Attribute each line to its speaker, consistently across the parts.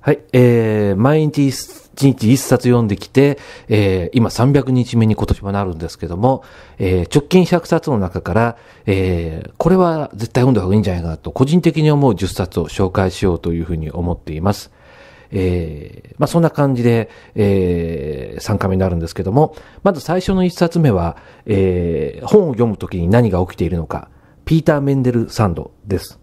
Speaker 1: はい、えー、毎日一日一冊読んできて、えー、今300日目に今年はなるんですけども、えー、直近100冊の中から、えー、これは絶対読んだ方がいいんじゃないかなと、個人的に思う10冊を紹介しようというふうに思っています。えー、まあそんな感じで、えー、3回目になるんですけども、まず最初の1冊目は、えー、本を読むときに何が起きているのか、ピーター・メンデル・サンドです。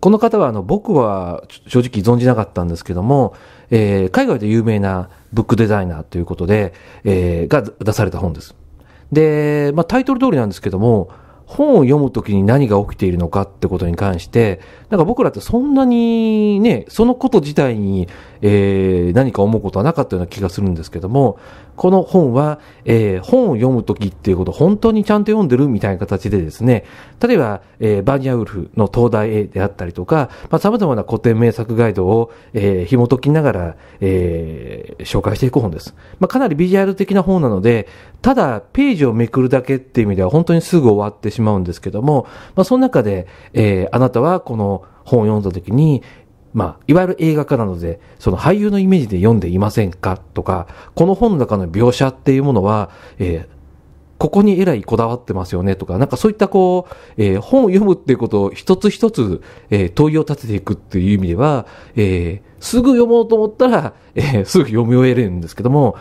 Speaker 1: この方はあの僕は正直存じなかったんですけども、えー、海外で有名なブックデザイナーということで、えー、が出された本です。で、まあ、タイトル通りなんですけども、本を読むときに何が起きているのかってことに関して、なんか僕らってそんなにね、そのこと自体にえー、何か思うことはなかったような気がするんですけども、この本は、えー、本を読むときっていうこと、本当にちゃんと読んでるみたいな形でですね、例えば、えー、バーニャウルフの東大絵であったりとか、まあ、様々な古典名作ガイドを、えー、紐解きながら、えー、紹介していく本です。まあ、かなりビジュアル的な本なので、ただページをめくるだけっていう意味では本当にすぐ終わってしまうんですけども、まあ、その中で、えー、あなたはこの本を読んだ時に、まあ、いわゆる映画化なので、その俳優のイメージで読んでいませんかとか、この本の中の描写っていうものは、えー、ここにえらいこだわってますよねとか、なんかそういったこう、えー、本を読むっていうことを一つ一つ、えー、問いを立てていくっていう意味では、えすぐ読もうと思ったら、えすぐ読み終えるんですけども、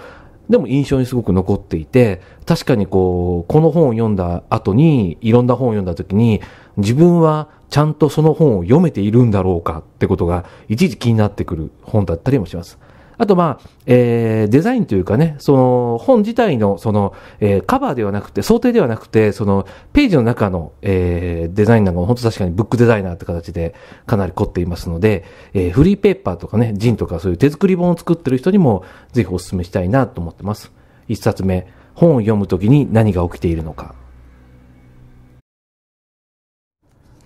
Speaker 1: でも印象にすごく残っていて、確かにこう、この本を読んだ後に、いろんな本を読んだ時に、自分はちゃんとその本を読めているんだろうかってことが、いちいち気になってくる本だったりもします。あと、まあ、えー、デザインというかね、その、本自体の、その、えー、カバーではなくて、想定ではなくて、その、ページの中の、えー、デザインなんかも、本当確かにブックデザイナーって形で、かなり凝っていますので、えー、フリーペーパーとかね、ジンとかそういう手作り本を作ってる人にも、ぜひお勧めしたいなと思ってます。一冊目、本を読むときに何が起きているのか。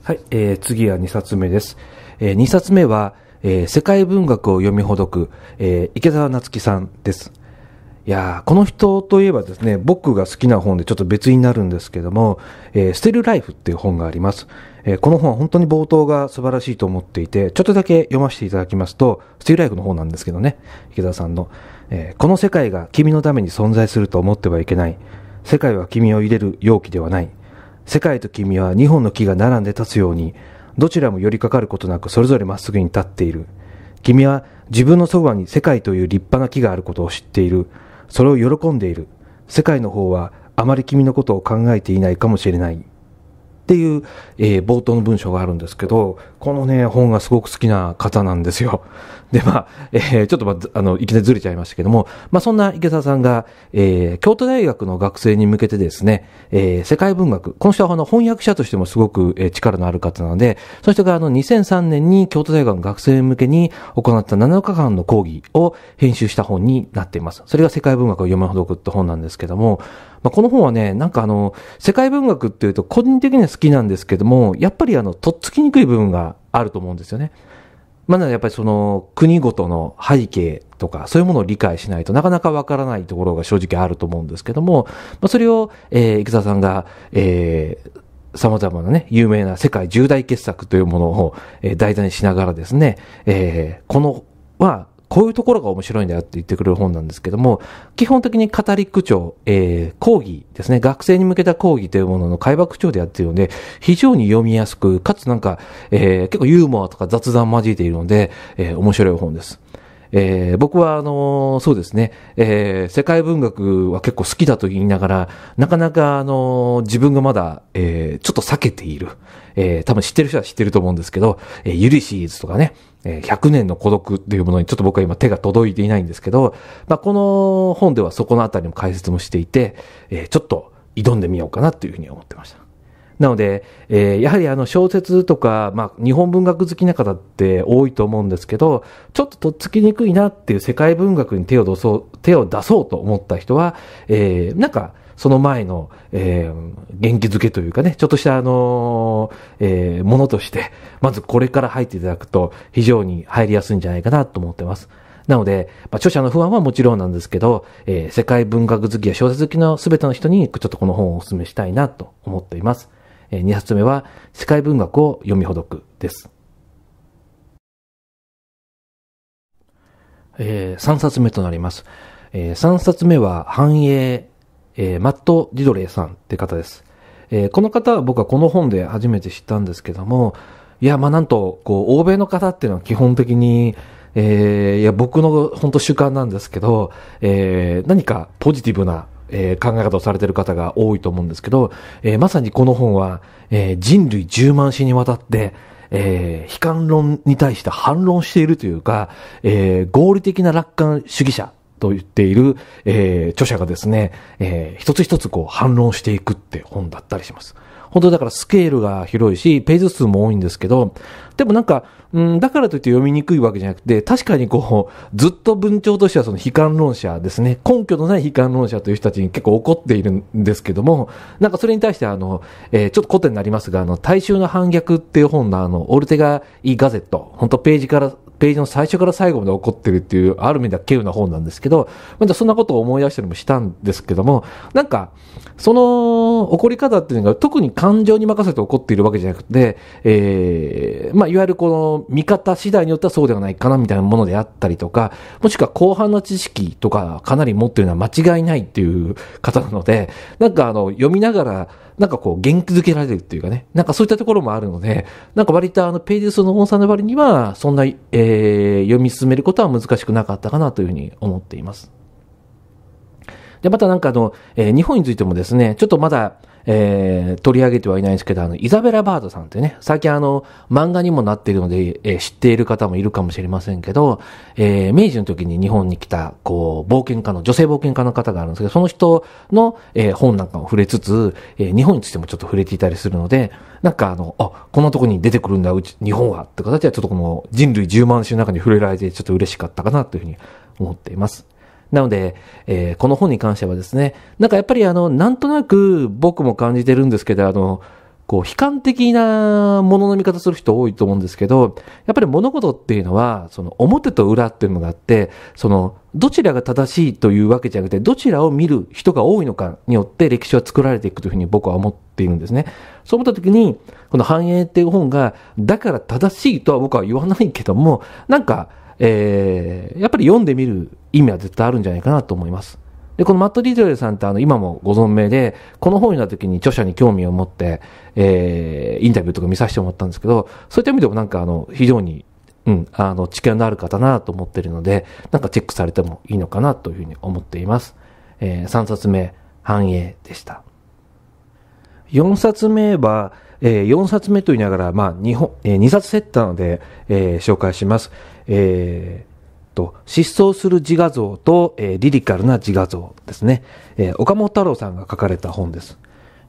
Speaker 1: はい、えー、次は2冊目です。えー、2冊目は、えー、世界文学を読みほどく、えー、池澤夏樹さんです。いやー、この人といえばですね、僕が好きな本でちょっと別になるんですけども、えー、捨てるライフっていう本があります。えー、この本は本当に冒頭が素晴らしいと思っていて、ちょっとだけ読ませていただきますと、捨てるライフの方なんですけどね、池田さんの、えー、この世界が君のために存在すると思ってはいけない。世界は君を入れる容器ではない。世界と君は2本の木が並んで立つように、どちらも寄りかかることなくそれぞれまっすぐに立っている。君は自分のそばに世界という立派な木があることを知っている。それを喜んでいる。世界の方はあまり君のことを考えていないかもしれない。っていう、えー、冒頭の文章があるんですけど、このね、本がすごく好きな方なんですよ。で、まあ、えー、ちょっとまあ、あの、いきなりずれちゃいましたけども、まあ、そんな池澤さんが、えー、京都大学の学生に向けてですね、えー、世界文学、この人はあの、翻訳者としてもすごく、えー、力のある方なので、そしてあの、2003年に京都大学の学生向けに行った7日間の講義を編集した本になっています。それが世界文学を読みほどくって本なんですけども、まあ、この本はね、なんかあの、世界文学っていうと個人的には好きなんですけども、やっぱりあの、とっつきにくい部分があると思うんですよね。まあ、なのでやっぱりその国ごとの背景とか、そういうものを理解しないとなかなかわからないところが正直あると思うんですけども、まあ、それを、えー、生田さんが、えー、様々なね、有名な世界重大傑作というものを、えー、題材にしながらですね、えー、このはこういうところが面白いんだよって言ってくれる本なんですけども、基本的に語り口調、えー、講義ですね、学生に向けた講義というものの解幕調でやっているので、非常に読みやすく、かつなんか、えー、結構ユーモアとか雑談交えているので、えー、面白い本です。えー、僕はあの、そうですね、えー、世界文学は結構好きだと言いながら、なかなかあの、自分がまだ、えー、ちょっと避けている、えー、多分知ってる人は知ってると思うんですけど、えー、ユリシーズとかね、えー、100年の孤独っていうものにちょっと僕は今手が届いていないんですけど、まあ、この本ではそこのあたりも解説もしていて、えー、ちょっと挑んでみようかなというふうに思ってました。なので、えー、やはりあの小説とか、まあ、日本文学好きな方って多いと思うんですけど、ちょっととっつきにくいなっていう世界文学に手を出そう、手を出そうと思った人は、えー、なんか、その前の、えー、元気づけというかね、ちょっとしたあのー、えー、ものとして、まずこれから入っていただくと非常に入りやすいんじゃないかなと思ってます。なので、まあ、著者の不安はもちろんなんですけど、えー、世界文学好きや小説好きの全ての人に、ちょっとこの本をお勧めしたいなと思っています。2冊目は、司会文学を読みほどくです。えー、3冊目となります。えー、3冊目は、繁栄、えー、マット・ディドレイさんって方です。えー、この方は僕はこの本で初めて知ったんですけども、いや、まあなんと、こう、欧米の方っていうのは基本的に、えー、いや、僕の本当主観なんですけど、えー、何かポジティブなえー、考え方をされている方が多いと思うんですけど、えー、まさにこの本は、えー、人類10万史にわたって、えー、悲観論に対して反論しているというか、えー、合理的な楽観主義者と言っている、えー、著者がですね、えー、一つ一つこう反論していくって本だったりします。本当だからスケールが広いし、ページ数も多いんですけど、でもなんか、うん、だからといって読みにくいわけじゃなくて、確かにこう、ずっと文鳥としてはその悲観論者ですね、根拠のない悲観論者という人たちに結構怒っているんですけども、なんかそれに対してあの、えー、ちょっと古典になりますが、あの、大衆の反逆っていう本のあの、オルテガ・イ・ガゼット、本当ページからページの最初から最後まで起こってるっていう、ある意味稽古な本なんですけど、まだそんなことを思い出したりもしたんですけども、なんか、その起こり方っていうのが特に感情に任せて起こっているわけじゃなくて、えー、まあ、いわゆるこの見方次第によってはそうではないかなみたいなものであったりとか、もしくは後半の知識とかかなり持ってるのは間違いないっていう方なので、なんかあの、読みながら、なんかこう、元気づけられるっていうかね、なんかそういったところもあるので、なんか割とあの、ページ数の本さんの割には、そんな、えー、読み進めることは難しくなかったかなというふうに思っています。で、またなんかあの、えー、日本についてもですね、ちょっとまだ、えー、取り上げてはいないんですけど、あの、イザベラ・バードさんってね、最近あの、漫画にもなっているので、えー、知っている方もいるかもしれませんけど、えー、明治の時に日本に来た、こう、冒険家の、女性冒険家の方があるんですけど、その人の、えー、本なんかも触れつつ、えー、日本についてもちょっと触れていたりするので、なんかあの、あ、このとこに出てくるんだ、うち、日本は、って形はちょっとこの人類10万種の中に触れられて、ちょっと嬉しかったかな、というふうに思っています。なので、えー、この本に関してはですね、なんかやっぱりあの、なんとなく僕も感じてるんですけど、あの、こう、悲観的なものの見方する人多いと思うんですけど、やっぱり物事っていうのは、その表と裏っていうのがあって、その、どちらが正しいというわけじゃなくて、どちらを見る人が多いのかによって歴史は作られていくというふうに僕は思っているんですね。そう思った時に、この繁栄っていう本が、だから正しいとは僕は言わないけども、なんか、えー、やっぱり読んでみる意味は絶対あるんじゃないかなと思います。で、このマット・ディドレさんってあの、今もご存命で、この本を読んだ時に著者に興味を持って、えー、インタビューとか見させてもらったんですけど、そういった意味でもなんかあの、非常に、うん、あの、知見のある方なと思ってるので、なんかチェックされてもいいのかなというふうに思っています。えー、3冊目、繁栄でした。4冊目は、えー、4冊目と言いながら、まあ、2, 本えー、2冊セットなので、えー、紹介します。えー、と、失踪する自画像と、えー、リリカルな自画像ですね。えー、岡本太郎さんが書かれた本です。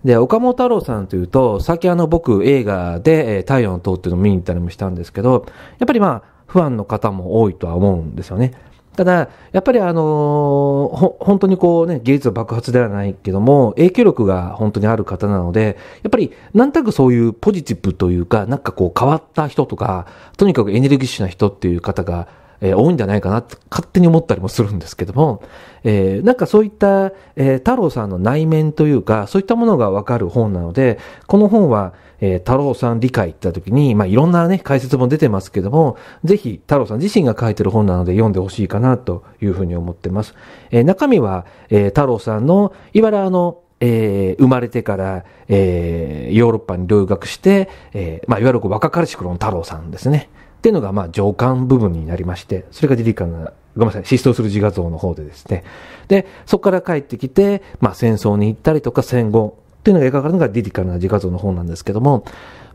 Speaker 1: で、岡本太郎さんというと、さっきあの僕映画で、えー、太陽の塔っていうのを見に行ったりもしたんですけど、やっぱりまあ、ファンの方も多いとは思うんですよね。ただ、やっぱりあの本当にこうね、芸術は爆発ではないけども、影響力が本当にある方なので、やっぱり、なんとなくそういうポジティブというか、なんかこう変わった人とか、とにかくエネルギッシュな人っていう方が、えー、多いんじゃないかなって勝手に思ったりもするんですけども、えー、なんかそういった、えー、太郎さんの内面というか、そういったものがわかる本なので、この本は、えー、太郎さん理解って言った時に、まあ、いろんなね、解説も出てますけども、ぜひ太郎さん自身が書いてる本なので読んでほしいかなというふうに思ってます。えー、中身は、えー、太郎さんの、いわゆるあの、えー、生まれてから、えー、ヨーロッパに留学して、えー、まあ、いわゆる若かりし頃の太郎さんですね。っていうのが、まあ、上巻部分になりまして、それがディリカな、ごめんなさい、失踪する自画像の方でですね。で、そこから帰ってきて、まあ、戦争に行ったりとか戦後っていうのが描かれるのがディリカな自画像の方なんですけども、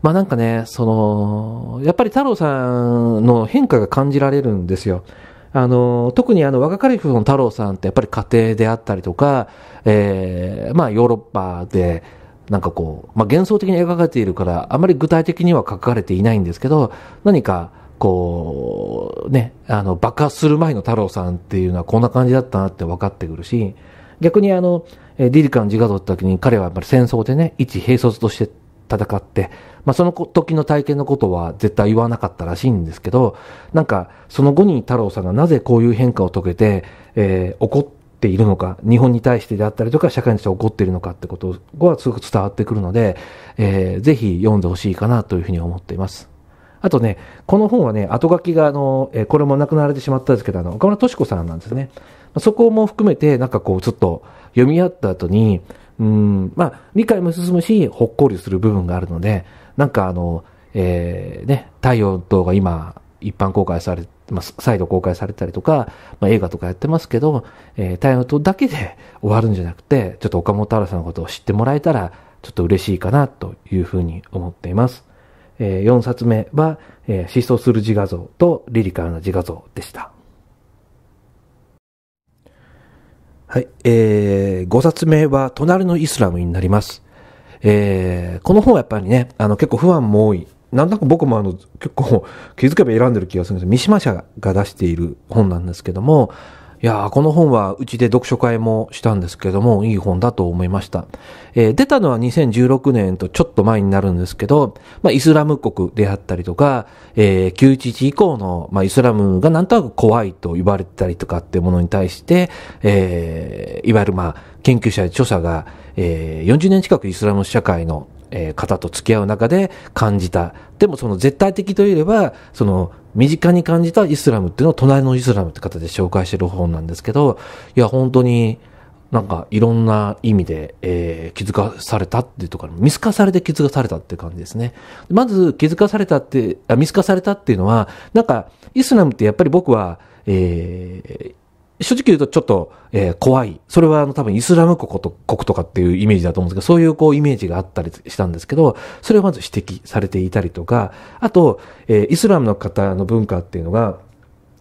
Speaker 1: まあなんかね、その、やっぱり太郎さんの変化が感じられるんですよ。あの、特にあの、若かりしの太郎さんってやっぱり家庭であったりとか、ええー、まあヨーロッパで、なんかこう、まあ、幻想的に描かれているから、あまり具体的には書かれていないんですけど、何か、こう、ね、あの、爆発する前の太郎さんっていうのはこんな感じだったなって分かってくるし、逆にあの、リリカの自画像った時に彼はやっぱり戦争でね、一兵卒として戦って、まあ、その時の体験のことは絶対言わなかったらしいんですけど、なんか、その後に太郎さんがなぜこういう変化を遂げて、えー、怒って、ているのか、日本に対してであったりとか、社会にして怒っているのかってことはすごく伝わってくるので、えー、ぜひ読んでほしいかなというふうに思っています。あとね、この本はね、後書きが、あの、えー、これも亡くなられてしまったんですけど、あの、岡村敏子さんなんですね。そこも含めて、なんかこう、ちょっと読み合った後に、うん、まあ、理解も進むし、ほっこりする部分があるので、なんかあの、えー、ね、太陽等が今、一般公開されて、まあ、再度公開されたりとか、まあ、映画とかやってますけど、えー、タイとだけで終わるんじゃなくて、ちょっと岡本太郎さんのことを知ってもらえたら、ちょっと嬉しいかなというふうに思っています。えー、4冊目は、えー、失踪する自画像とリリカルな自画像でした。はい、えー、5冊目は、隣のイスラムになります。えー、この本はやっぱりね、あの結構不安も多いなんとなく僕もあの結構 気づけば選んでる気がするんです三島社が出している本なんですけども、いやこの本はうちで読書会もしたんですけども、いい本だと思いました。えー、出たのは2016年とちょっと前になるんですけど、まあ、イスラム国であったりとか、えー、911以降の、まあ、イスラムがなんとなく怖いと言われたりとかっていうものに対して、えー、いわゆるまあ、研究者や著者が、えー、40年近くイスラム社会のえ方と付き合う中で感じた。でもその絶対的といえば、その身近に感じたイスラムっていうのを隣のイスラムって方で紹介してる本なんですけど、いや、本当に、なんかいろんな意味で、えー、気づかされたっていうところ、見透かされて気づかされたっていう感じですね。まず気づかされたって、あ見透かされたっていうのは、なんかイスラムってやっぱり僕は、えー、正直言うとちょっと、えー、怖い。それはあの多分イスラム国と国とかっていうイメージだと思うんですけど、そういうこうイメージがあったりしたんですけど、それをまず指摘されていたりとか、あと、えー、イスラムの方の文化っていうのが、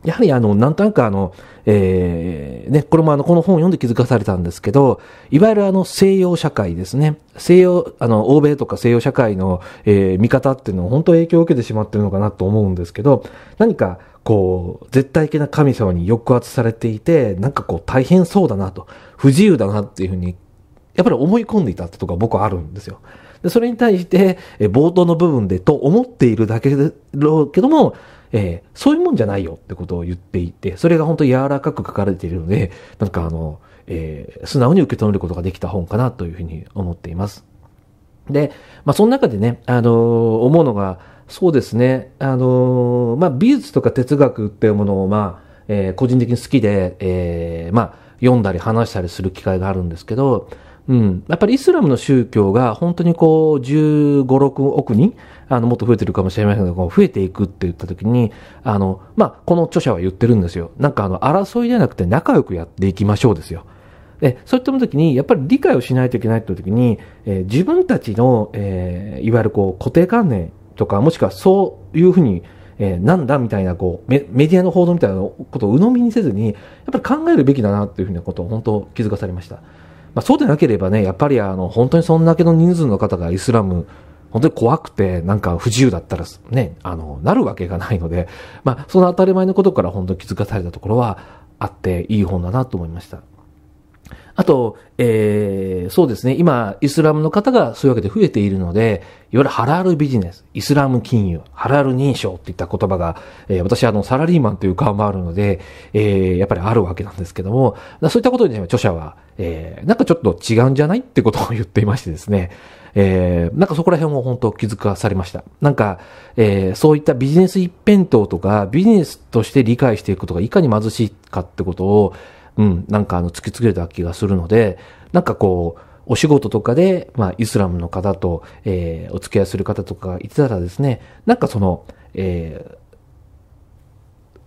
Speaker 1: やはりあの、なんとなくあの、えー、ね、これもあの、この本を読んで気づかされたんですけど、いわゆるあの、西洋社会ですね。西洋、あの、欧米とか西洋社会の、えー、見方っていうのを本当に影響を受けてしまってるのかなと思うんですけど、何かこう、絶対的な神様に抑圧されていて、なんかこう大変そうだなと、不自由だなっていうふうに、やっぱり思い込んでいたってとこが僕はあるんですよ。で、それに対して、え冒頭の部分でと思っているだけだけども、えー、そういうもんじゃないよってことを言っていて、それが本当に柔らかく書かれているので、なんかあの、えー、素直に受け止めることができた本かなというふうに思っています。で、まあその中でね、あのー、思うのが、そうですね。あのー、まあ、美術とか哲学っていうものを、まあ、えー、個人的に好きで、えー、まあ、読んだり話したりする機会があるんですけど、うん。やっぱりイスラムの宗教が本当にこう、15、6億人、あの、もっと増えてるかもしれませんが、増えていくって言った時に、あの、まあ、この著者は言ってるんですよ。なんかあの、争いじゃなくて仲良くやっていきましょうですよ。で、そういった時に、やっぱり理解をしないといけないって時に、えー、自分たちの、えー、いわゆるこう、固定観念とか、もしくはそういうふうに、えー、なんだみたいなこうメ、メディアの報道みたいなことを鵜呑みにせずに、やっぱり考えるべきだなというふうなことを本当気づかされました。まあ、そうでなければね、やっぱりあの、本当にそんだけの人数の方がイスラム、本当に怖くて、なんか不自由だったら、ね、あの、なるわけがないので、まあ、その当たり前のことから本当に気づかされたところはあっていい本だなと思いました。あと、えー、そうですね、今、イスラムの方がそういうわけで増えているので、いわゆるハラールビジネス、イスラム金融、ハラール認証っていった言葉が、えー、私、あの、サラリーマンという顔もあるので、えー、やっぱりあるわけなんですけども、そういったことに、ね、著者は、えー、なんかちょっと違うんじゃないってことを言っていましてですね、えー、なんかそこら辺を本当気づかされました。なんか、えー、そういったビジネス一辺倒とか、ビジネスとして理解していくことがいかに貧しいかってことを、うん、なんかあの突きつけた気がするので、なんかこう、お仕事とかで、まあ、イスラムの方と、えー、お付き合いする方とかがいてたらですね、なんかその、えー、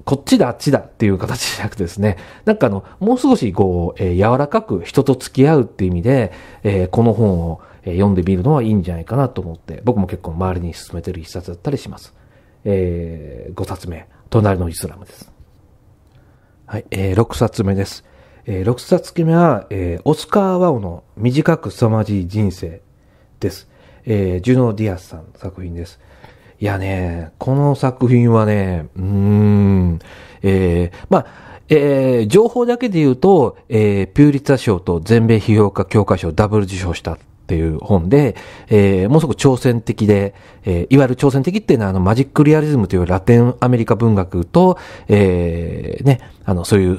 Speaker 1: こっちだ、あっちだっていう形じゃなくてですね、なんかあの、もう少しこう、えー、柔らかく人と付き合うっていう意味で、えー、この本を読んでみるのはいいんじゃないかなと思って、僕も結構周りに勧めてる一冊だったりします。えー、5冊目、隣のイスラムです。はい、えー、6冊目です。えー、6冊目は、えー、オスカー・ワオの短く凄まじい人生です。えー、ジュノ・ディアスさん作品です。いやね、この作品はね、うーん、えー、まあ、えー、情報だけで言うと、えー、ピューリッツァ賞と全米批評家教科書ダブル受賞したっていう本で、えー、もうすごく挑戦的で、えー、いわゆる挑戦的っていうのはあのマジックリアリズムというラテンアメリカ文学と、えー、ね、あの、そういう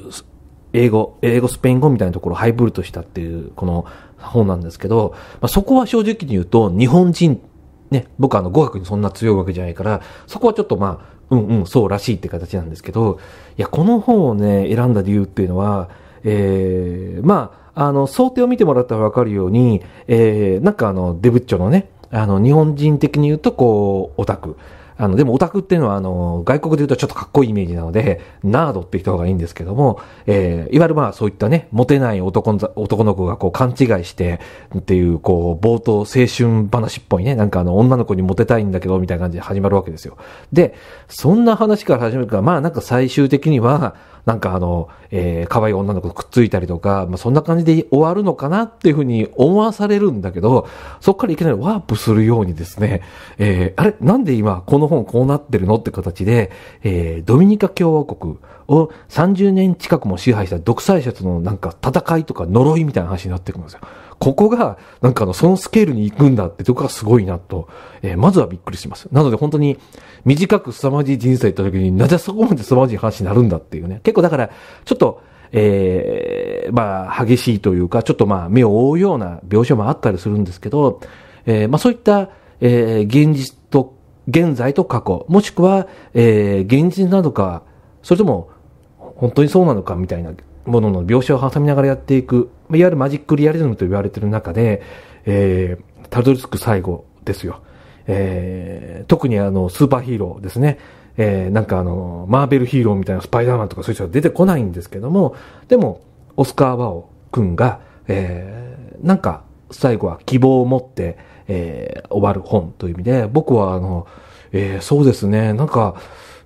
Speaker 1: 英語、英語スペイン語みたいなところをハイブルとしたっていう、この本なんですけど、まあ、そこは正直に言うと、日本人、ね、僕はあの語学にそんな強いわけじゃないから、そこはちょっとまあ、うんうん、そうらしいって形なんですけど、いや、この本をね、選んだ理由っていうのは、えー、まあ、あの、想定を見てもらったらわかるように、えー、なんかあの、デブッチョのね、あの、日本人的に言うと、こう、オタク。あの、でもオタクっていうのは、あの、外国で言うとちょっとかっこいいイメージなので、ナードって言った方がいいんですけども、えー、いわゆるまあそういったね、モテない男の男の子がこう勘違いして、っていう、こう、冒頭青春話っぽいね、なんかあの、女の子にモテたいんだけど、みたいな感じで始まるわけですよ。で、そんな話から始めるから、まあなんか最終的には、なんかあの、えー、可愛い女の子とくっついたりとか、まあ、そんな感じで終わるのかなっていうふうに思わされるんだけど、そっからいきなりワープするようにですね、えー、あれなんで今この本こうなってるのって形で、えー、ドミニカ共和国を30年近くも支配した独裁者とのなんか戦いとか呪いみたいな話になってくるんですよ。ここが、なんかあの、そのスケールに行くんだってとこがすごいなと、えー、まずはびっくりします。なので本当に、短く凄まじい人生行った時に、なぜそこまで凄まじい話になるんだっていうね。結構だから、ちょっと、えー、まあ、激しいというか、ちょっとまあ、目を覆うような描写もあったりするんですけど、えー、まあそういった、えー、現実と、現在と過去、もしくは、えー、現実なのか、それとも、本当にそうなのかみたいなものの描写を挟みながらやっていくいわゆるマジックリアリズムと言われてる中で、えー、たどり着く最後ですよ。えー、特にあの、スーパーヒーローですね。えー、なんかあの、マーベルヒーローみたいなスパイダーマンとかそういう人は出てこないんですけども、でも、オスカー・ワオ君が、えー、なんか、最後は希望を持って、えー、終わる本という意味で、僕はあの、えー、そうですね、なんか、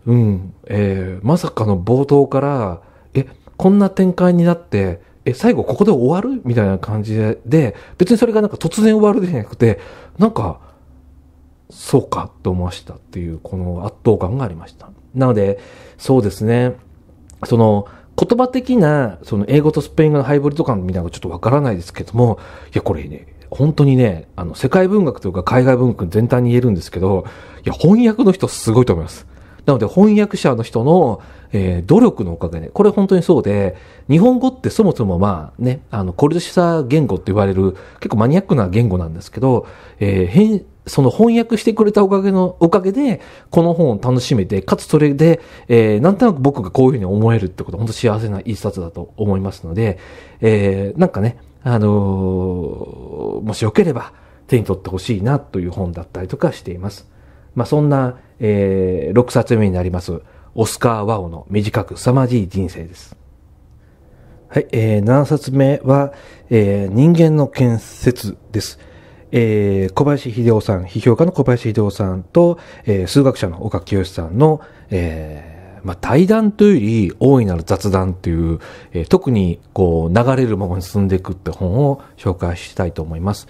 Speaker 1: うん、えー、まさかの冒頭から、え、こんな展開になって、え、最後ここで終わるみたいな感じで、別にそれがなんか突然終わるでじゃなくて、なんか、そうかと思わしたっていう、この圧倒感がありました。なので、そうですね、その、言葉的な、その英語とスペイン語のハイブリッド感みたいなのがちょっとわからないですけども、いや、これね、本当にね、あの、世界文学というか海外文学全体に言えるんですけど、いや、翻訳の人すごいと思います。なので翻訳者の人の、えー、努力のおかげで、これ本当にそうで、日本語ってそもそもまあね、あの、コルドシサ言語って言われる結構マニアックな言語なんですけど、えー、その翻訳してくれたおかげの、おかげで、この本を楽しめて、かつそれで、えー、なんとなく僕がこういうふうに思えるってこと、本当幸せな一冊だと思いますので、えー、なんかね、あのー、もしよければ手に取ってほしいなという本だったりとかしています。まあ、そんな、えー、6冊目になります、オスカー・ワオの短く凄まじい人生です。はい、えー、7冊目は、えー、人間の建設です。えー、小林秀夫さん、批評家の小林秀夫さんと、えー、数学者の岡清さんの、えー、まあ、対談というより大いなる雑談という、えー、特にこう流れるままに進んでいくって本を紹介したいと思います。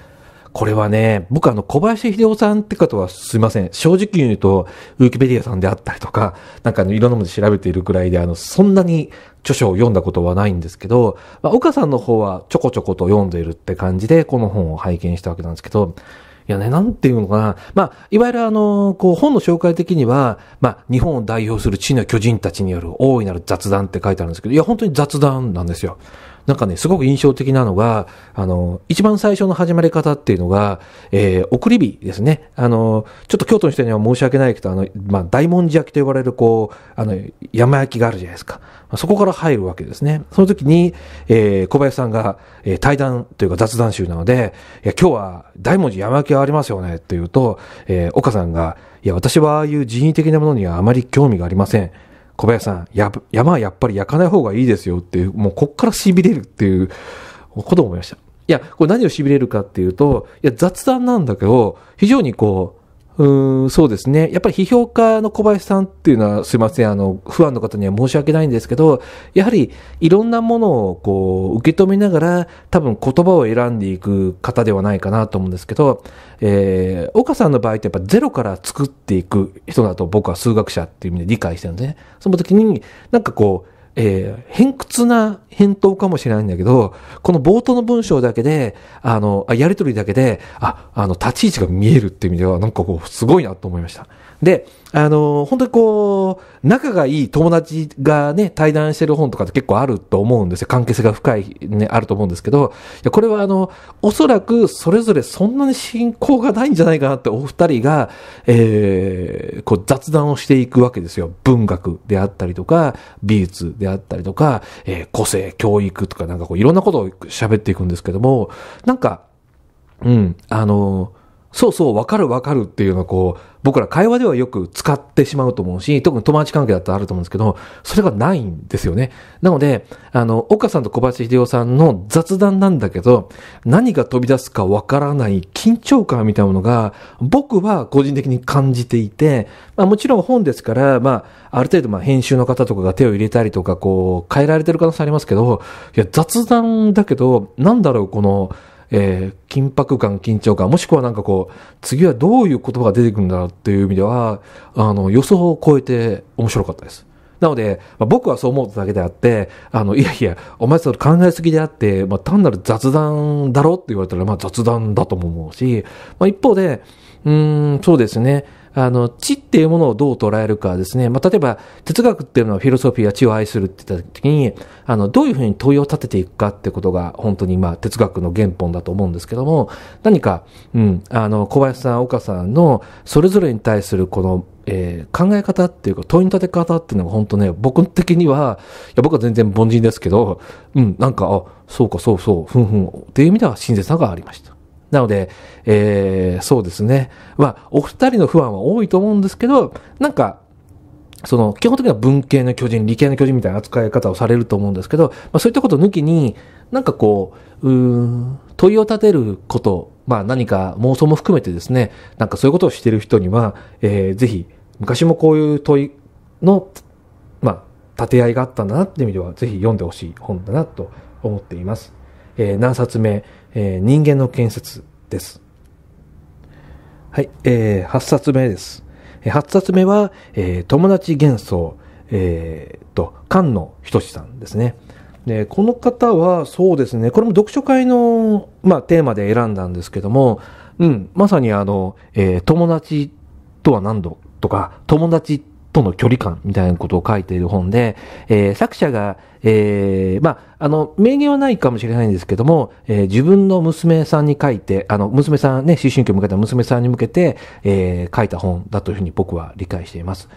Speaker 1: これはね、僕あの、小林秀夫さんって方はすいません。正直言うと、ウィキペディアさんであったりとか、なんかいろんなもので調べているくらいで、あの、そんなに著書を読んだことはないんですけど、まあ、岡さんの方はちょこちょこと読んでいるって感じで、この本を拝見したわけなんですけど、いやね、なんていうのかな。まあ、いわゆるあの、こう、本の紹介的には、まあ、日本を代表する地の巨人たちによる大いなる雑談って書いてあるんですけど、いや、本当に雑談なんですよ。なんかね、すごく印象的なのが、あの、一番最初の始まり方っていうのが、えー、送り火ですね。あの、ちょっと京都の人には申し訳ないけど、あの、まあ、大文字焼きと呼ばれる、こう、あの、山焼きがあるじゃないですか。そこから入るわけですね。その時に、えー、小林さんが、えー、対談というか雑談集なので、いや、今日は大文字山焼きはありますよねって言うと、えー、岡さんが、いや、私はああいう人為的なものにはあまり興味がありません。小林さん、や山はやっぱり焼かない方がいいですよっていう、もうこっから痺れるっていうことを思いました。いや、これ何を痺れるかっていうと、いや、雑談なんだけど、非常にこう、うん、そうですね。やっぱり批評家の小林さんっていうのは、すいません、あの、不安の方には申し訳ないんですけど、やはりいろんなものをこう、受け止めながら、多分言葉を選んでいく方ではないかなと思うんですけど、えー、岡さんの場合ってやっぱゼロから作っていく人だと僕は数学者っていう意味で理解してるんですね。その時に、なんかこう、えー、偏屈な返答かもしれないんだけど、この冒頭の文章だけで、あの、やりとりだけで、あ、あの、立ち位置が見えるっていう意味では、なんかこう、すごいなと思いました。で、あのー、本当にこう、仲がいい友達がね、対談してる本とかって結構あると思うんですよ。関係性が深い、ね、あると思うんですけど、いやこれはあの、おそらくそれぞれそんなに信仰がないんじゃないかなってお二人が、えー、こう雑談をしていくわけですよ。文学であったりとか、美術であったりとか、えー、個性、教育とかなんかこういろんなことを喋っていくんですけども、なんか、うん、あのーそうそう、わかるわかるっていうのはこう、僕ら会話ではよく使ってしまうと思うし、特に友達関係だったらあると思うんですけど、それがないんですよね。なので、あの、岡さんと小林秀夫さんの雑談なんだけど、何が飛び出すかわからない緊張感みたいなものが、僕は個人的に感じていて、まあもちろん本ですから、まあ、ある程度まあ編集の方とかが手を入れたりとか、こう、変えられてる可能性ありますけど、いや、雑談だけど、なんだろう、この、えー、緊迫感、緊張感、もしくはなんかこう、次はどういう言葉が出てくるんだろうっていう意味では、あの、予想を超えて面白かったです。なので、まあ、僕はそう思うだけであって、あの、いやいや、お前それ考えすぎであって、まあ、単なる雑談だろって言われたら、まあ、雑談だとも思うし、まあ、一方で、うん、そうですね。あの、知っていうものをどう捉えるかですね。まあ、例えば、哲学っていうのはフィロソフィーや知を愛するって言った時に、あの、どういうふうに問いを立てていくかってことが、本当にまあ、哲学の原本だと思うんですけども、何か、うん、あの、小林さん、岡さんの、それぞれに対するこの、えー、考え方っていうか、問いの立て方っていうのが本当ね、僕的には、いや、僕は全然凡人ですけど、うん、なんか、あ、そうか、そうそう、ふんふん、っていう意味では、親切さがありました。なので、えー、そうですね。まあ、お二人の不安は多いと思うんですけど、なんか、その、基本的には文系の巨人、理系の巨人みたいな扱い方をされると思うんですけど、まあ、そういったこと抜きに、なんかこう、うん、問いを立てること、まあ何か妄想も含めてですね、なんかそういうことをしてる人には、えー、ぜひ、昔もこういう問いの、まあ、立て合いがあったんだなって意味では、ぜひ読んでほしい本だなと思っています。えー、何冊目、えー、人間の建設です。はい、えー、8冊目です。えー、8冊目は、えー、友達幻想、えー、と、菅野仁さんですね。で、この方は、そうですね、これも読書会の、まあ、テーマで選んだんですけども、うん、まさにあの、えー、友達とは何度とか、友達ってとの距離感みたいなことを書いている本で、えー、作者が、えー、まあ、あの、名言はないかもしれないんですけども、えー、自分の娘さんに書いて、あの、娘さんね、思春期を迎えた娘さんに向けて、えー、書いた本だというふうに僕は理解しています。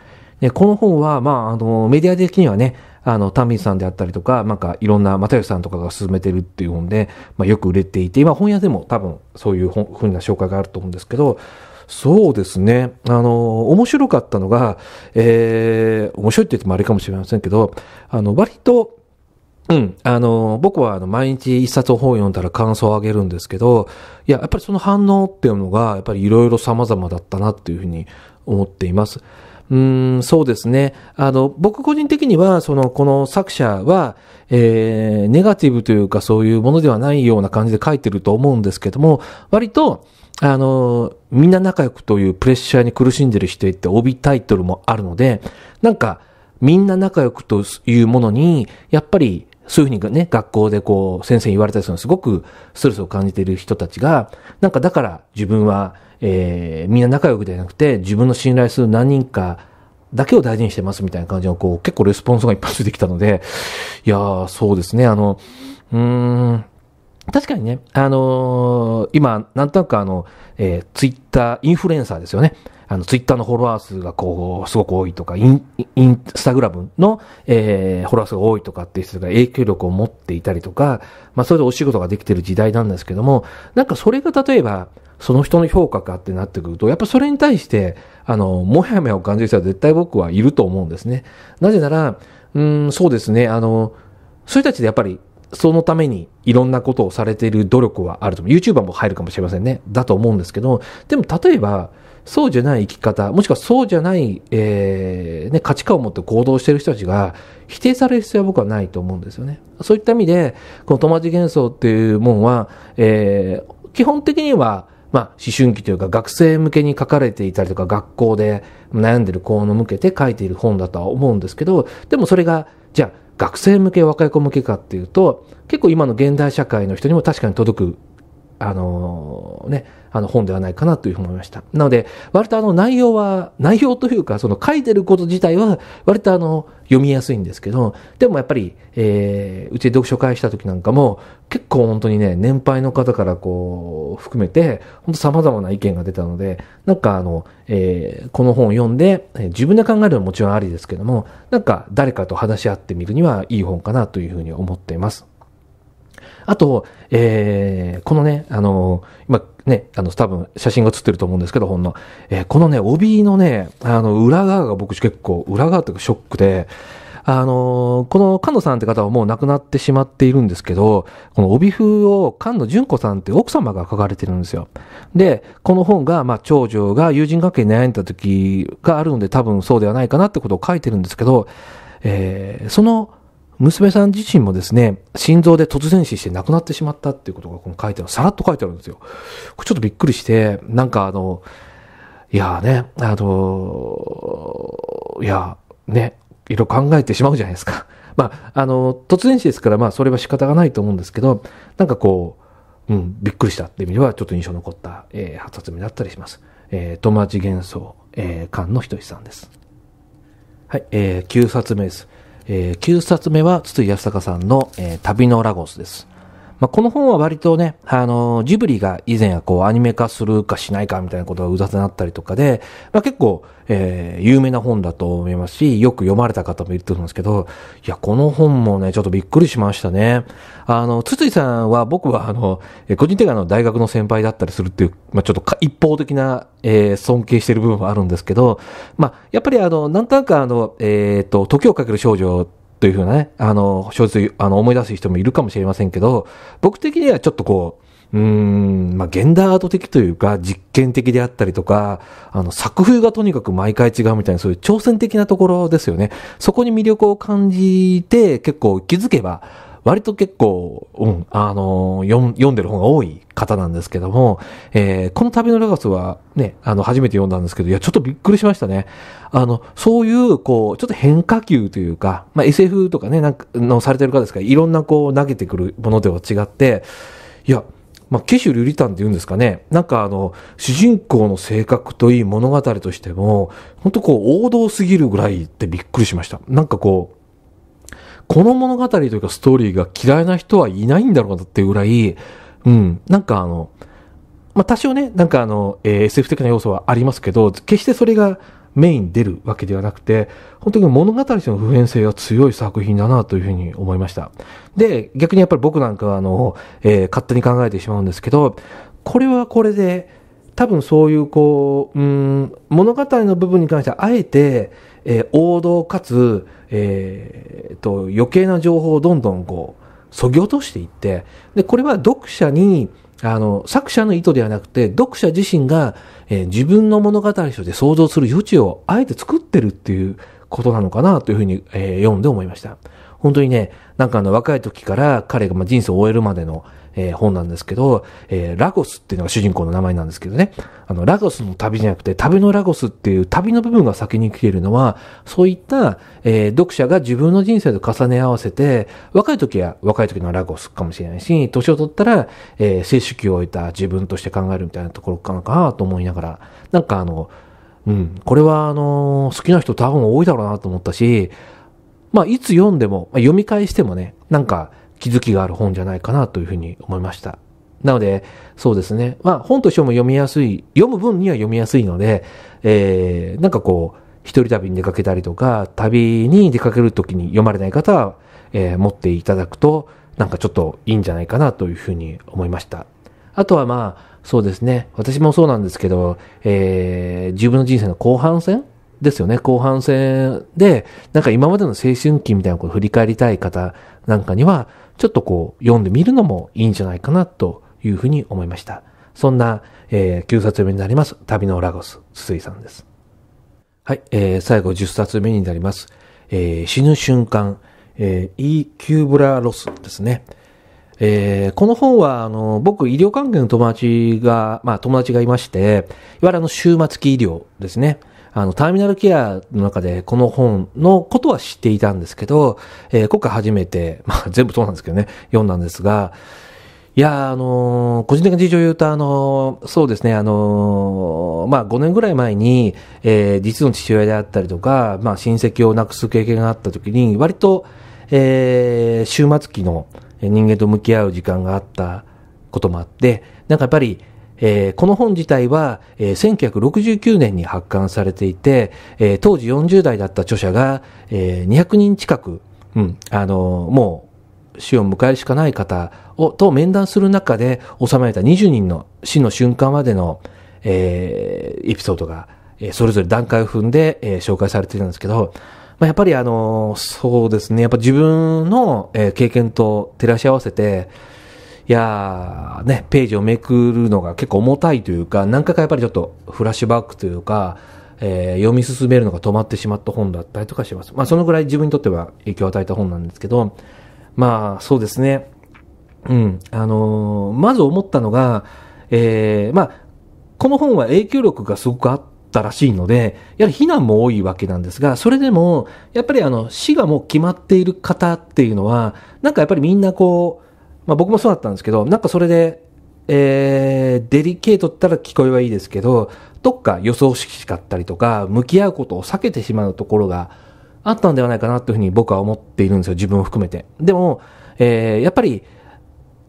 Speaker 1: で、この本は、まあ、あの、メディア的にはね、あの、タミさんであったりとか、なんかいろんな又吉さんとかが勧めてるっていう本で、まあ、よく売れていて、今本屋でも多分そういうふうな紹介があると思うんですけど、そうですね。あの、面白かったのが、えー、面白いって言ってもあれかもしれませんけど、あの、割と、うん。あの、僕はあの毎日一冊本を読んだら感想をあげるんですけど、いや、やっぱりその反応っていうのが、やっぱりいろいろ様々だったなっていうふうに思っています。うん、そうですね。あの、僕個人的には、その、この作者は、えー、ネガティブというかそういうものではないような感じで書いてると思うんですけども、割と、あの、みんな仲良くというプレッシャーに苦しんでる人って帯タイトルもあるので、なんか、みんな仲良くというものに、やっぱり、そういうふうにね、学校でこう、先生に言われたりするのすごくストレスを感じている人たちが、なんかだから自分は、えー、みんな仲良くではなくて、自分の信頼する何人かだけを大事にしてますみたいな感じの、こう、結構レスポンスがいっぱい出てきたので、いやー、そうですね、あの、うーん、確かにね、あのー、今、なんとなくあの、えー、ツイッター、インフルエンサーですよね。あの、ツイッターのフォロワー数がこう、すごく多いとか、イン、インスタグラムの、えー、フォロワー数が多いとかっていう人が影響力を持っていたりとか、まあ、それでお仕事ができてる時代なんですけども、なんかそれが例えば、その人の評価かってなってくると、やっぱそれに対して、あの、もやもやを感じる人は絶対僕はいると思うんですね。なぜなら、うん、そうですね、あの、そういう人たちでやっぱりそのためにいろんなことをされている努力はあると思う。YouTuber も入るかもしれませんね。だと思うんですけど、でも例えば、そうじゃない生き方、もしくはそうじゃない、えー、ね、価値観を持って行動している人たちが否定される必要は僕はないと思うんですよね。そういった意味で、この友達幻想っていうもんは、えー、基本的には、まあ、思春期というか学生向けに書かれていたりとか学校で悩んでる子の向けて書いている本だとは思うんですけど、でもそれが、じゃあ、学生向け、若い子向けかっていうと、結構今の現代社会の人にも確かに届く、あのー、ね、あの本ではないかなというふうに思いました。なので、割とあの内容は、内容というか、その書いてること自体は、割とあの読みやすいんですけど、でもやっぱり、えー、うちで読書会した時なんかも、結構本当にね、年配の方からこう、含めて、本当様々な意見が出たので、なんかあの、えー、この本を読んで、え自分で考えるのはもちろんありですけども、なんか誰かと話し合ってみるにはいい本かなというふうに思っています。あと、えー、このね、あの今ね、あの、多分写真が写ってると思うんですけど、ほんの。えー、このね、帯のね、あの、裏側が僕結構、裏側というかショックで、あのー、この菅野さんって方はもう亡くなってしまっているんですけど、この帯風を菅野純子さんって奥様が書かれてるんですよ。で、この本が、まあ、長女が友人関係に悩んだ時があるので、多分そうではないかなってことを書いてるんですけど、えー、その娘さん自身もですね、心臓で突然死して亡くなってしまったっていうことがこの書いてある、さらっと書いてあるんですよ。これちょっとびっくりして、なんかあの、いやね、あの、いや、ね、いろいろ考えてしまうじゃないですか。まあ、あの、突然死ですから、まあ、それは仕方がないと思うんですけど、なんかこう、うん、びっくりしたって意味では、ちょっと印象残った、えー、発達目だったりします。えー、友達幻想、えー、菅野仁さんです。はい、えー、9冊目です。えー、9冊目は筒井康隆さんの、えー、旅のラゴスです。まあ、この本は割とね、あの、ジブリが以前はこうアニメ化するかしないかみたいなことがうざくなったりとかで、まあ、結構、えー、有名な本だと思いますし、よく読まれた方もいると思うんですけど、いや、この本もね、ちょっとびっくりしましたね。あの、筒井さんは僕はあの、個人的にあの、大学の先輩だったりするっていう、まあ、ちょっと一方的な、えー、尊敬してる部分はあるんですけど、まあ、やっぱりあの、なんとなくあの、えっ、ー、と、時をかける少女というふうなね、あの、小説、あの、思い出す人もいるかもしれませんけど、僕的にはちょっとこう、うん、まあ、ダーアート的というか、実験的であったりとか、あの、作風がとにかく毎回違うみたいな、そういう挑戦的なところですよね。そこに魅力を感じて、結構気づけば、割と結構、うん、あのー、読んでる本が多い方なんですけども、えー、この旅のラガスはね、あの、初めて読んだんですけど、いや、ちょっとびっくりしましたね。あの、そういう、こう、ちょっと変化球というか、まあ、SF とかね、なんか、のされてる方ですから、いろんなこう、投げてくるものでは違って、いや、まあ、ケシュ・リュリタンって言うんですかね。なんかあの、主人公の性格といい物語としても、本当こう、王道すぎるぐらいってびっくりしました。なんかこう、この物語というかストーリーが嫌いな人はいないんだろうなっていうぐらい、うん、なんかあの、まあ、多少ね、なんかあの、えー、SF 的な要素はありますけど、決してそれがメイン出るわけではなくて、本当に物語の普遍性が強い作品だなというふうに思いました。で、逆にやっぱり僕なんかはあの、えー、勝手に考えてしまうんですけど、これはこれで、多分そういうこう、うん、物語の部分に関してはあえて、えー、王道かつ、えー、と余計な情報をどんどんこうそぎ落としていってでこれは読者にあの作者の意図ではなくて読者自身が、えー、自分の物語として想像する余地をあえて作ってるっていうことなのかなというふうに、えー、読んで思いました。本当にね、なんかあの若い時から彼がまあ人生を終えるまでのえー、本なんですけど、えー、ラゴスっていうのが主人公の名前なんですけどね、あの、ラゴスの旅じゃなくて、旅のラゴスっていう旅の部分が先に来ているのは、そういった、えー、読者が自分の人生と重ね合わせて、若い時は若い時のラゴスかもしれないし、年を取ったら、えー、静止期を終えた自分として考えるみたいなところかなかと思いながら、なんかあの、うん、これはあの、好きな人多分多いだろうなと思ったし、まあ、いつ読んでも、まあ、読み返してもね、なんか、気づきがある本じゃないかなというふうに思いました。なので、そうですね。まあ、本としても読みやすい、読む分には読みやすいので、えー、なんかこう、一人旅に出かけたりとか、旅に出かけるときに読まれない方は、えー、持っていただくと、なんかちょっといいんじゃないかなというふうに思いました。あとはまあ、そうですね。私もそうなんですけど、えー、自分の人生の後半戦ですよね。後半戦で、なんか今までの青春期みたいなことを振り返りたい方なんかには、ちょっとこう、読んでみるのもいいんじゃないかなというふうに思いました。そんな、えー、9冊目になります。旅のラゴス、筒井さんです。はい、えー、最後10冊目になります。えー、死ぬ瞬間、えー、E キューブラロスですね。えー、この本は、あの、僕、医療関係の友達が、まあ、友達がいまして、いわゆるあの、終末期医療ですね。あの、ターミナルケアの中でこの本のことは知っていたんですけど、えー、今回初めて、まあ全部そうなんですけどね、読んだんですが、いや、あのー、個人的な事情を言うと、あのー、そうですね、あのー、まあ、5年ぐらい前に、えー、実の父親であったりとか、まあ、親戚を亡くす経験があった時に、割と、えー、終末期の人間と向き合う時間があったこともあって、なんかやっぱり、えー、この本自体は、えー、1969年に発刊されていて、えー、当時40代だった著者が、えー、200人近く、うん、あのー、もう死を迎えるしかない方をと面談する中で収められた20人の死の瞬間までの、えー、エピソードが、えー、それぞれ段階を踏んで、えー、紹介されているんですけど、まあ、やっぱりあのー、そうですね、やっぱ自分の、えー、経験と照らし合わせて、やー、ね、ページをめくるのが結構重たいというか、何回かやっぱりちょっとフラッシュバックというか、えー、読み進めるのが止まってしまった本だったりとかします。まあ、そのぐらい自分にとっては影響を与えた本なんですけど、まあ、そうですね。うん。あのー、まず思ったのが、えー、まあ、この本は影響力がすごくあったらしいので、やはり非難も多いわけなんですが、それでも、やっぱりあの、死がもう決まっている方っていうのは、なんかやっぱりみんなこう、まあ、僕もそうだったんですけど、なんかそれで、えー、デリケートったら聞こえはいいですけど、どっか予想しかったりとか、向き合うことを避けてしまうところがあったんではないかなというふうに僕は思っているんですよ、自分を含めて。でも、えー、やっぱり、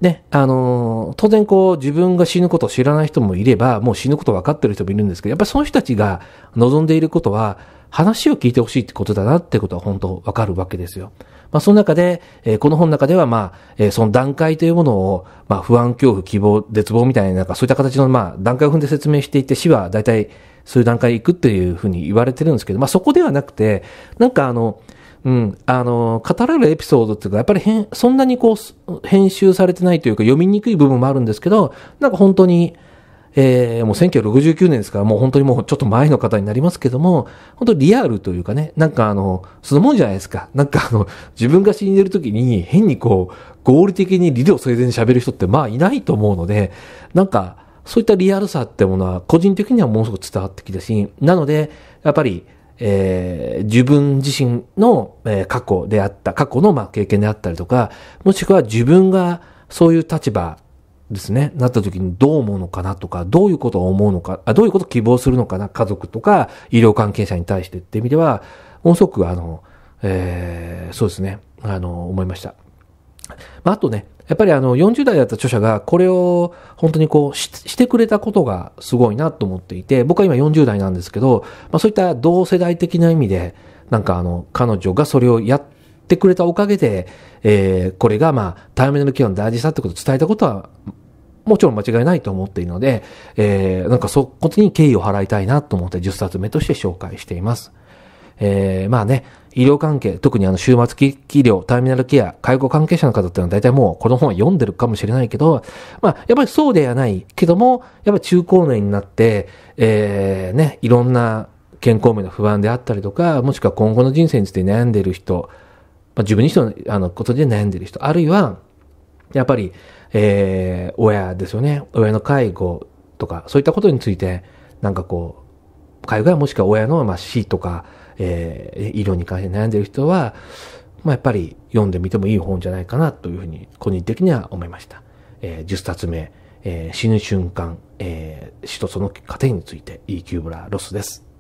Speaker 1: ね、あのー、当然こう自分が死ぬことを知らない人もいれば、もう死ぬこと分かってる人もいるんですけど、やっぱりその人たちが望んでいることは、話を聞いてほしいってことだなってことは本当分かるわけですよ。まあ、その中で、えー、この本の中では、まあ、えー、その段階というものを、まあ、不安、恐怖、希望、絶望みたいな、なんかそういった形の、まあ、段階を踏んで説明していて、死は大体そういう段階行くっていうふうに言われてるんですけど、まあ、そこではなくて、なんかあの、うん、あの、語られるエピソードっていうか、やっぱりそんなにこう、編集されてないというか、読みにくい部分もあるんですけど、なんか本当に、えー、もう1969年ですから、もう本当にもうちょっと前の方になりますけども、本当リアルというかね、なんかあの、そのもんじゃないですか。なんかあの、自分が死んでる時に変にこう、合理的に理論整然に喋る人ってまあいないと思うので、なんか、そういったリアルさってものは、個人的にはものすごく伝わってきたし、なので、やっぱり、えー、自分自身の、えー、過去であった、過去のまあ経験であったりとか、もしくは自分がそういう立場ですね、なった時にどう思うのかなとか、どういうことを思うのか、あどういうことを希望するのかな、家族とか医療関係者に対してって意味では、ものすごくあの、えー、そうですね、あの、思いました。まあ、あとね、やっぱりあの40代だった著者がこれを本当にこうしてくれたことがすごいなと思っていて、僕は今40代なんですけど、まあ、そういった同世代的な意味で、なんかあの彼女がそれをやってくれたおかげで、えー、これがまあ対面のケアの大事さってことを伝えたことはもちろん間違いないと思っているので、えー、なんかそこに敬意を払いたいなと思って10冊目として紹介しています。えー、まあね、医療関係、特にあの、終末期医療、ターミナルケア、介護関係者の方っていうのは大体もうこの本は読んでるかもしれないけど、まあ、やっぱりそうではないけども、やっぱり中高年になって、えー、ね、いろんな健康面の不安であったりとか、もしくは今後の人生について悩んでる人、まあ、自分にしての、あの、ことで悩んでる人、あるいは、やっぱり、えー、親ですよね。親の介護とか、そういったことについて、なんかこう、介護やもしくは親の、まあ、死とか、えー、医療に関して悩んでる人は、まあ、やっぱり読んでみてもいい本じゃないかなというふうに、個人的には思いました。えー、10冊目、えー、死ぬ瞬間、えー、死とその過程について、E キューブラロスです。